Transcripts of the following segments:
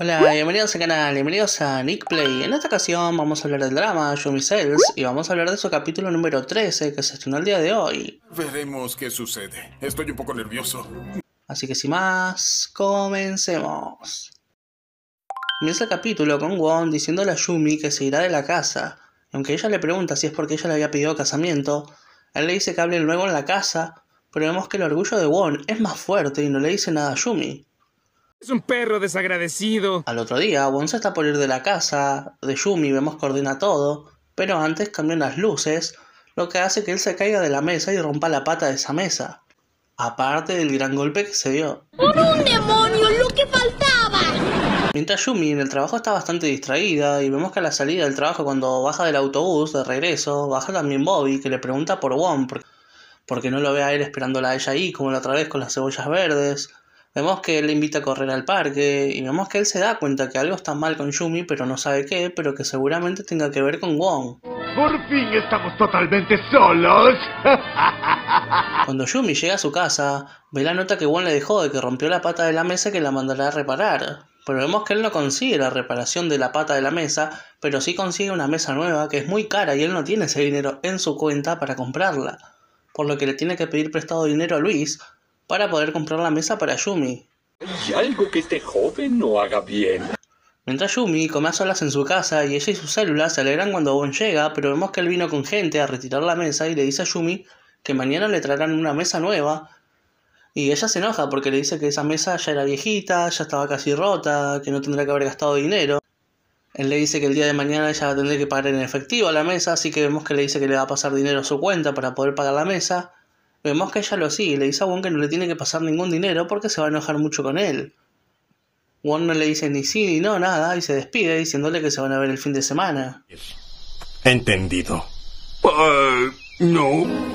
Hola, bienvenidos al canal, bienvenidos a Nick Play. En esta ocasión vamos a hablar del drama Yumi Cells Sales y vamos a hablar de su capítulo número 13 que se estrenó el día de hoy. Veremos qué sucede. Estoy un poco nervioso. Así que sin más, comencemos. Comienza el capítulo con Won diciéndole a Yumi que se irá de la casa. Aunque ella le pregunta si es porque ella le había pedido casamiento, él le dice que hable luego en la casa, pero vemos que el orgullo de Won es más fuerte y no le dice nada a Yumi. Es un perro desagradecido. Al otro día, se está por ir de la casa de Yumi, vemos que ordena todo, pero antes cambian las luces, lo que hace que él se caiga de la mesa y rompa la pata de esa mesa. Aparte del gran golpe que se dio. ¡Por un demonio! ¡Lo que faltaba! Mientras Yumi en el trabajo está bastante distraída y vemos que a la salida del trabajo cuando baja del autobús de regreso, baja también Bobby que le pregunta por Won porque no lo ve a él esperándola a ella ahí como la otra vez con las cebollas verdes. Vemos que él le invita a correr al parque y vemos que él se da cuenta que algo está mal con Yumi, pero no sabe qué, pero que seguramente tenga que ver con Wong. Por fin estamos totalmente solos. Cuando Yumi llega a su casa, ve la nota que Wong le dejó de que rompió la pata de la mesa que la mandará a reparar. Pero vemos que él no consigue la reparación de la pata de la mesa, pero sí consigue una mesa nueva que es muy cara y él no tiene ese dinero en su cuenta para comprarla. Por lo que le tiene que pedir prestado dinero a Luis para poder comprar la mesa para Yumi. Y algo que este joven no haga bien. Mientras Yumi come a solas en su casa y ella y sus células se alegran cuando Bon llega, pero vemos que él vino con gente a retirar la mesa y le dice a Yumi que mañana le traerán una mesa nueva. Y ella se enoja porque le dice que esa mesa ya era viejita, ya estaba casi rota, que no tendría que haber gastado dinero. Él le dice que el día de mañana ella va a tener que pagar en efectivo la mesa, así que vemos que le dice que le va a pasar dinero a su cuenta para poder pagar la mesa. Vemos que ella lo sigue le dice a Wong que no le tiene que pasar ningún dinero porque se va a enojar mucho con él. Wong no le dice ni sí ni no, nada, y se despide diciéndole que se van a ver el fin de semana. Entendido. no.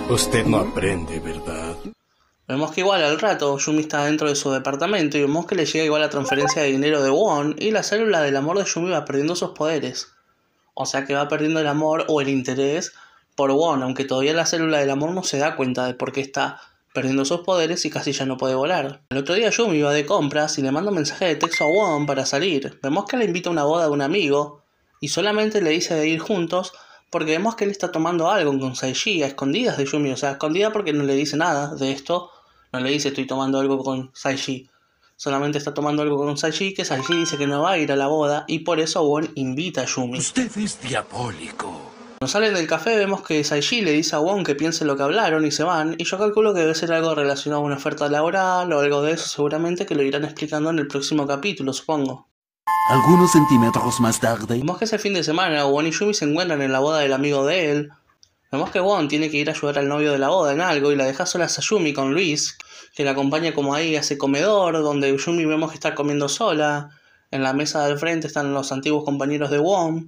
Usted no aprende, ¿verdad? Vemos que igual al rato Yumi está dentro de su departamento y vemos que le llega igual la transferencia de dinero de Won y la célula del amor de Yumi va perdiendo sus poderes. O sea que va perdiendo el amor o el interés por Won, aunque todavía la célula del amor no se da cuenta de por qué está perdiendo sus poderes y casi ya no puede volar. El otro día Yumi va de compras y le manda un mensaje de texto a Won para salir. Vemos que le invita a una boda de un amigo y solamente le dice de ir juntos porque vemos que él está tomando algo con Saiji a escondidas de Yumi, o sea, escondida porque no le dice nada de esto, no le dice estoy tomando algo con Saiji. Solamente está tomando algo con Saiji, que Saiji dice que no va a ir a la boda y por eso Won invita a Yumi. Usted es diabólico. Cuando salen del café vemos que Saiji le dice a Wong que piense lo que hablaron y se van, y yo calculo que debe ser algo relacionado a una oferta laboral o algo de eso seguramente que lo irán explicando en el próximo capítulo, supongo. Algunos centímetros más tarde. Vemos que ese fin de semana Wong y Yumi se encuentran en la boda del amigo de él. Vemos que Wong tiene que ir a ayudar al novio de la boda en algo y la deja sola a Sayumi con Luis, que la acompaña como ahí a ese comedor donde Yumi vemos que está comiendo sola. En la mesa del frente están los antiguos compañeros de Wong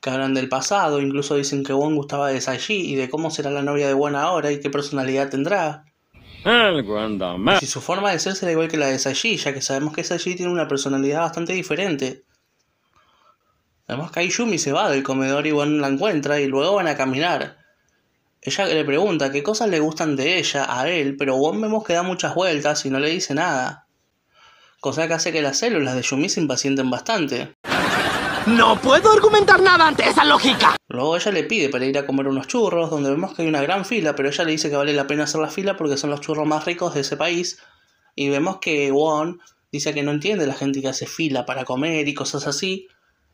que hablan del pasado, incluso dicen que Won gustaba de Saiji y de cómo será la novia de Won ahora y qué personalidad tendrá. Y si su forma de ser será igual que la de Saiji, ya que sabemos que Saiji tiene una personalidad bastante diferente. Vemos que ahí Yumi se va del comedor y Won la encuentra y luego van a caminar. Ella le pregunta qué cosas le gustan de ella a él, pero Won vemos que da muchas vueltas y no le dice nada. Cosa que hace que las células de Yumi se impacienten bastante. No puedo argumentar nada ante esa lógica. Luego ella le pide para ir a comer unos churros, donde vemos que hay una gran fila, pero ella le dice que vale la pena hacer la fila porque son los churros más ricos de ese país. Y vemos que Won dice que no entiende la gente que hace fila para comer y cosas así.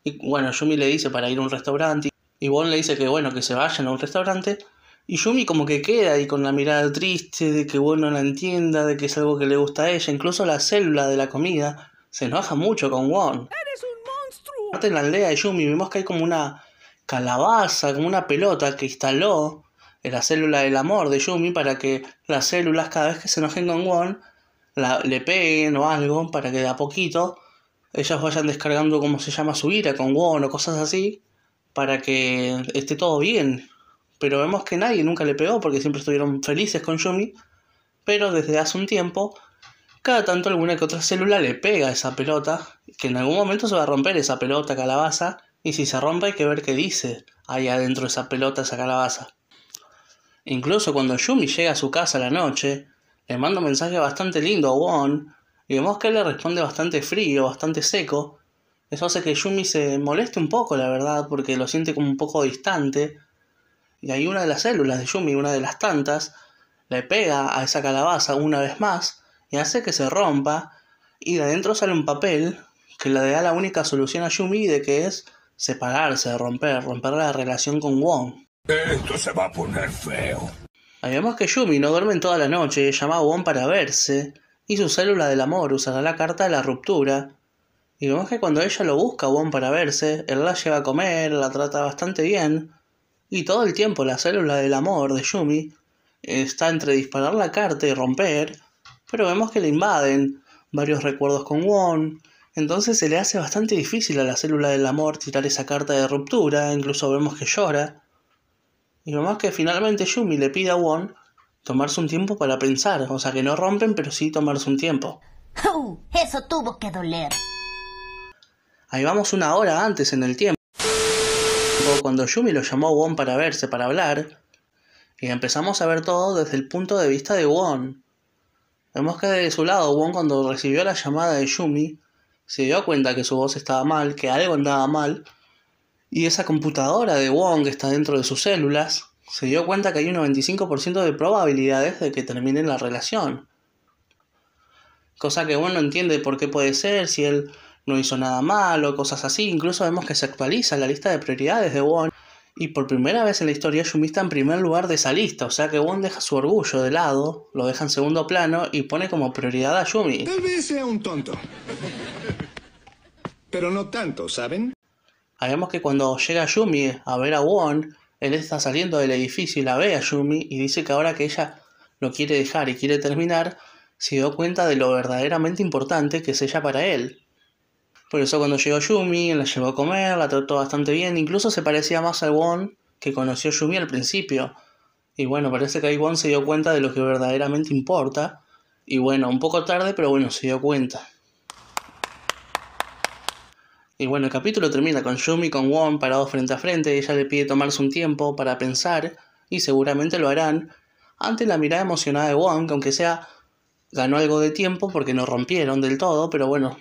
Y bueno, Yumi le dice para ir a un restaurante. Y Won le dice que bueno, que se vayan a un restaurante. Y Yumi como que queda ahí con la mirada triste de que Won no la entienda, de que es algo que le gusta a ella. Incluso la célula de la comida se enoja mucho con Won. un en la aldea de Yumi vemos que hay como una calabaza, como una pelota que instaló en la célula del amor de Yumi para que las células cada vez que se enojen con Won la, le peguen o algo para que de a poquito ellas vayan descargando como se llama su ira con Won o cosas así para que esté todo bien. Pero vemos que nadie nunca le pegó porque siempre estuvieron felices con Yumi. Pero desde hace un tiempo cada tanto alguna que otra célula le pega a esa pelota, que en algún momento se va a romper esa pelota calabaza, y si se rompe hay que ver qué dice ahí adentro esa pelota, esa calabaza. Incluso cuando Yumi llega a su casa la noche, le manda un mensaje bastante lindo a Won, y vemos que le responde bastante frío, bastante seco. Eso hace que Yumi se moleste un poco, la verdad, porque lo siente como un poco distante. Y ahí una de las células de Yumi, una de las tantas, le pega a esa calabaza una vez más, y hace que se rompa y de adentro sale un papel que le da la única solución a Yumi de que es separarse, romper, romper la relación con Wong. Esto se va a poner feo. vemos que Yumi no duerme toda la noche, llama a Wong para verse, y su célula del amor usará la carta de la ruptura. Y vemos que cuando ella lo busca a Wong para verse, él la lleva a comer, la trata bastante bien, y todo el tiempo la célula del amor de Yumi está entre disparar la carta y romper, pero vemos que le invaden varios recuerdos con Won, entonces se le hace bastante difícil a la célula del amor tirar esa carta de ruptura, incluso vemos que llora, y vemos que finalmente Yumi le pide a Won tomarse un tiempo para pensar, o sea que no rompen, pero sí tomarse un tiempo. eso tuvo que doler. Ahí vamos una hora antes en el tiempo, cuando Yumi lo llamó a Won para verse, para hablar, y empezamos a ver todo desde el punto de vista de Won, Vemos que de su lado, Wong cuando recibió la llamada de Yumi, se dio cuenta que su voz estaba mal, que algo andaba mal, y esa computadora de Wong que está dentro de sus células, se dio cuenta que hay un 95% de probabilidades de que terminen la relación. Cosa que Wong no entiende por qué puede ser, si él no hizo nada malo, cosas así. Incluso vemos que se actualiza la lista de prioridades de Wong y por primera vez en la historia Yumi está en primer lugar de esa lista, o sea que Won deja su orgullo de lado, lo deja en segundo plano y pone como prioridad a Yumi. Tal vez sea un tonto. Pero no tanto, ¿saben? sabemos que cuando llega Yumi a ver a Won, él está saliendo del edificio y la ve a Yumi y dice que ahora que ella lo quiere dejar y quiere terminar, se dio cuenta de lo verdaderamente importante que es ella para él. Por eso cuando llegó Yumi, la llevó a comer, la trató bastante bien. Incluso se parecía más a Won que conoció Yumi al principio. Y bueno, parece que ahí Won se dio cuenta de lo que verdaderamente importa. Y bueno, un poco tarde, pero bueno, se dio cuenta. Y bueno, el capítulo termina con Yumi y con Won parados frente a frente. Ella le pide tomarse un tiempo para pensar, y seguramente lo harán, ante la mirada emocionada de Wong, que aunque sea ganó algo de tiempo porque no rompieron del todo, pero bueno,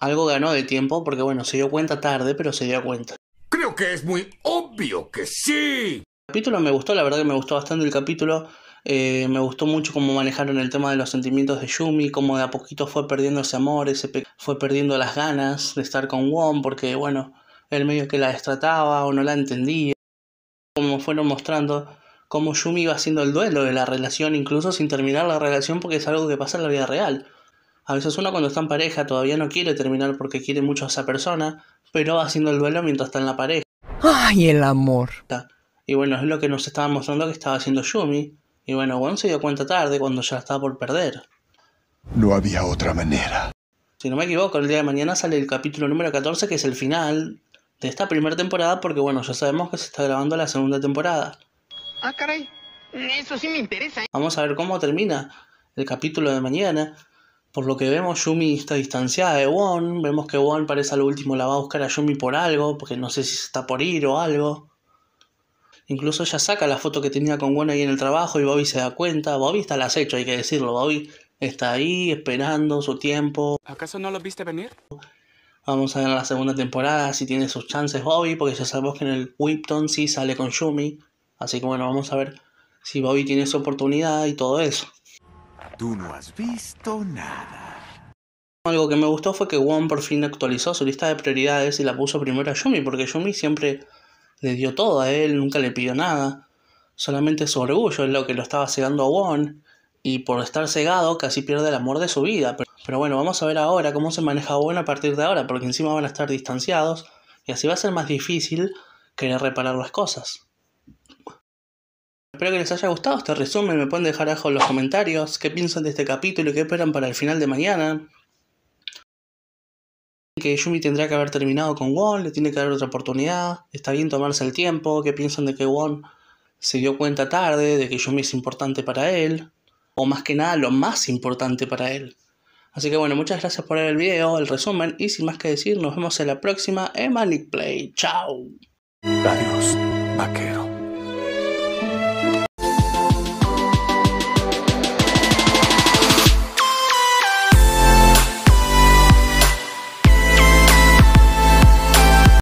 algo ganó de tiempo porque bueno, se dio cuenta tarde, pero se dio cuenta. Creo que es muy obvio que sí. El capítulo me gustó, la verdad que me gustó bastante el capítulo. Eh, me gustó mucho cómo manejaron el tema de los sentimientos de Yumi, cómo de a poquito fue perdiendo ese amor, ese fue perdiendo las ganas de estar con Won, porque bueno, el medio que la destrataba o no la entendía. Como fueron mostrando cómo Yumi iba haciendo el duelo de la relación, incluso sin terminar la relación, porque es algo que pasa en la vida real. A veces uno cuando está en pareja todavía no quiere terminar porque quiere mucho a esa persona, pero va haciendo el duelo mientras está en la pareja. ¡Ay, el amor! Y bueno, es lo que nos estaba mostrando que estaba haciendo Yumi. Y bueno, Gon se dio cuenta tarde cuando ya estaba por perder. No había otra manera. Si no me equivoco, el día de mañana sale el capítulo número 14, que es el final de esta primera temporada, porque bueno, ya sabemos que se está grabando la segunda temporada. Ah, caray. Eso sí me interesa. ¿eh? Vamos a ver cómo termina el capítulo de mañana. Por lo que vemos, Yumi está distanciada de Won. Vemos que Won parece a lo último la va a buscar a Yumi por algo, porque no sé si está por ir o algo. Incluso ella saca la foto que tenía con Won ahí en el trabajo y Bobby se da cuenta. Bobby está al acecho, hay que decirlo. Bobby está ahí esperando su tiempo. ¿Acaso no lo viste venir? Vamos a ver la segunda temporada si tiene sus chances Bobby, porque ya sabemos que en el Whipton sí sale con Yumi. Así que bueno, vamos a ver si Bobby tiene su oportunidad y todo eso. Tú no has visto nada. Algo que me gustó fue que Won por fin actualizó su lista de prioridades y la puso primero a Yumi, porque Yumi siempre le dio todo a él, nunca le pidió nada. Solamente su orgullo es lo que lo estaba cegando a Won, y por estar cegado casi pierde el amor de su vida. Pero, bueno, vamos a ver ahora cómo se maneja Won a partir de ahora, porque encima van a estar distanciados, y así va a ser más difícil querer reparar las cosas. Espero que les haya gustado este resumen, me pueden dejar abajo en los comentarios qué piensan de este capítulo y qué esperan para el final de mañana. Que Yumi tendrá que haber terminado con Won, le tiene que dar otra oportunidad, está bien tomarse el tiempo, qué piensan de que Won se dio cuenta tarde de que Yumi es importante para él, o más que nada lo más importante para él. Así que bueno, muchas gracias por ver el video, el resumen, y sin más que decir, nos vemos en la próxima en Manic Play. ¡Chao! Adiós,